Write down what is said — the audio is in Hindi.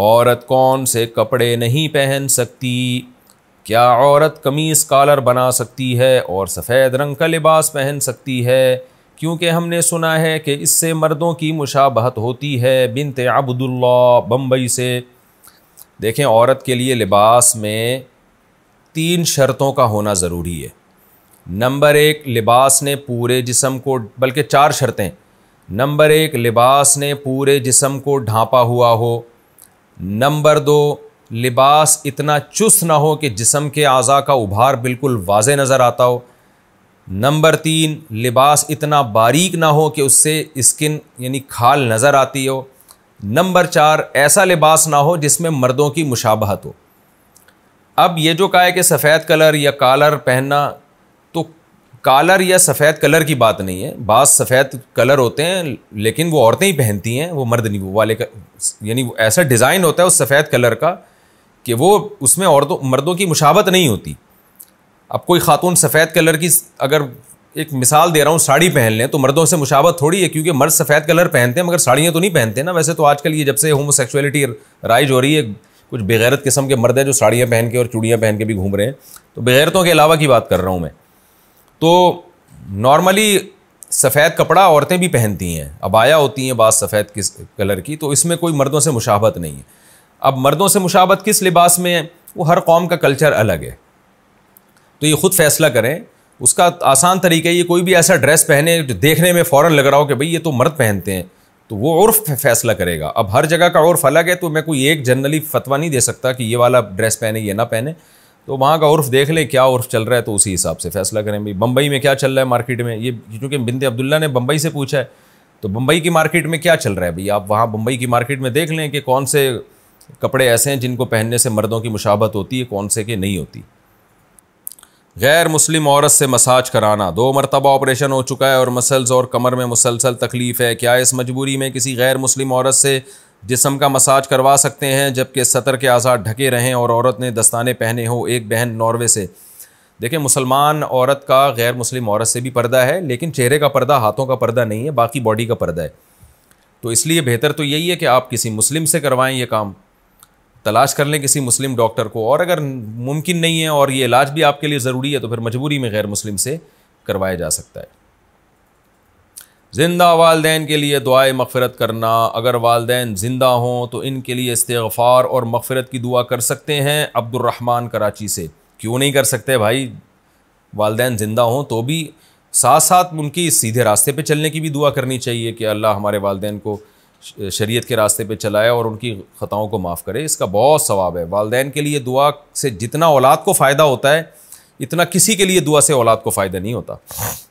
औरत कौन से कपड़े नहीं पहन सकती क्या औरत कमीज़ कॉलर बना सकती है और सफ़ेद रंग का लिबास पहन सकती है क्योंकि हमने सुना है कि इससे मर्दों की मुशाबहत होती है बिनत अब्दुल्ला बम्बई से देखें औरत के लिए लिबास में तीन शर्तों का होना ज़रूरी है नंबर एक लिबास ने पूरे जिसम को बल्कि चार शर्तें नंबर एक लिबास ने पूरे जिसम को ढांपा हुआ हो नंबर दो लिबास इतना चुस्त ना हो कि जिसम के अज़ा का उभार बिल्कुल वाज नज़र आता हो नंबर तीन लिबास इतना बारीक ना हो कि उससे स्किन यानी खाल नज़र आती हो नंबर चार ऐसा लिबास ना हो जिसमें मर्दों की मुशाबहत हो अब ये जो कहा है कि सफ़ेद कलर या कालर पहनना कालर या सफ़ेद कलर की बात नहीं है बास सफ़ेद कलर होते हैं लेकिन वो औरतें ही पहनती हैं वो मर्द नहीं वो वाले का यानी ऐसा डिज़ाइन होता है उस सफ़ेद कलर का कि वो उसमें औरतों मर्दों की मुशावत नहीं होती अब कोई ख़ातून सफ़ेद कलर की अगर एक मिसाल दे रहा हूँ साड़ी पहन लें तो मर्दों से मुशावत थोड़ी है क्योंकि मर्द सफ़ेद कलर पहनते हैं मगर साड़ियाँ तो नहीं पहनते ना वैसे तो आजकल ये जब से होमोसेक्सुअलिटी राइज हो रही है कुछ बेगैरत किस्म के मर्द हैं जो साड़ियाँ पहन के और चूड़ियाँ पहन के भी घूम रहे हैं तो बेगैरतों के अलावा की बात कर रहा हूँ मैं तो नॉर्मली सफ़ेद कपड़ा औरतें भी पहनती हैं अबाया होती हैं बात सफ़ेद किस कलर की तो इसमें कोई मर्दों से मुशाबत नहीं है अब मर्दों से मुशाबत किस लिबास में है वो हर कौम का कल्चर अलग है तो ये ख़ुद फैसला करें उसका आसान तरीका ये कोई भी ऐसा ड्रेस पहने जो देखने में फ़ौर लग रहा हो कि भाई ये तो मर्द पहनते हैं तो वो और फैसला करेगा अब हर जगह का और अलग है तो मैं कोई एक जनरली फतवा नहीं दे सकता कि ये वाला ड्रेस पहने ये ना पहने तो वहाँ का उर्फ देख लें क्या उर्फ चल रहा है तो उसी हिसाब से फैसला करें भाई बम्बई में क्या चल रहा है मार्केट में ये क्योंकि बिंदे अब्दुल्ला ने बम्बई से पूछा है तो बम्बई की मार्केट में क्या चल रहा है भाई आप वहाँ बम्बई की मार्केट में देख लें कि कौन से कपड़े ऐसे हैं जिनको पहनने से मर्दों की मुशाबत होती है कौन से के नहीं होती गैर मुस्लिम औरत से मसाज कराना दो मरतबा ऑपरेशन हो चुका है और मसल्स और कमर में मुसलसल तकलीफ़ है क्या इस मजबूरी में किसी गैर मुस्लिम औरत से जिसम का मसाज करवा सकते हैं जबकि सतर के आज़ाद ढके रहें और औरत ने दस्ताने पहने हो एक बहन नॉर्वे से देखिए मुसलमान औरत का गैर मुस्लिम औरत से भी पर्दा है लेकिन चेहरे का पर्दा हाथों का पर्दा नहीं है बाकी बॉडी का पर्दा है तो इसलिए बेहतर तो यही है कि आप किसी मुस्लिम से करवाएं ये काम तलाश कर लें किसी मुस्लिम डॉक्टर को और अगर मुमकिन नहीं है और ये इलाज भी आपके लिए ज़रूरी है तो फिर मजबूरी में गैर मुस्लिम से करवाया जा सकता है ज़िंदा वालदेन के लिए दुआ मगफरत करना अगर वालदेन ज़िंदा हों तो इनके लिए इस्तफ़ार और मगफ़रत की दुआ कर सकते हैं अब्दुलरहमान कराची से क्यों नहीं कर सकते भाई वालदेन ज़िंदा हों तो भी साथ साथ उनकी सीधे रास्ते पर चलने की भी दुआ करनी चाहिए कि अल्लाह हमारे वालदेन को शरीयत के रास्ते पर चलाए और उनकी ख़ताओं को माफ़ करे इसका बहुत सवाब है वालदेन के लिए दुआ से जितना औलाद को फ़ायदा होता है इतना किसी के लिए दुआ से औलाद को फ़ायदा नहीं होता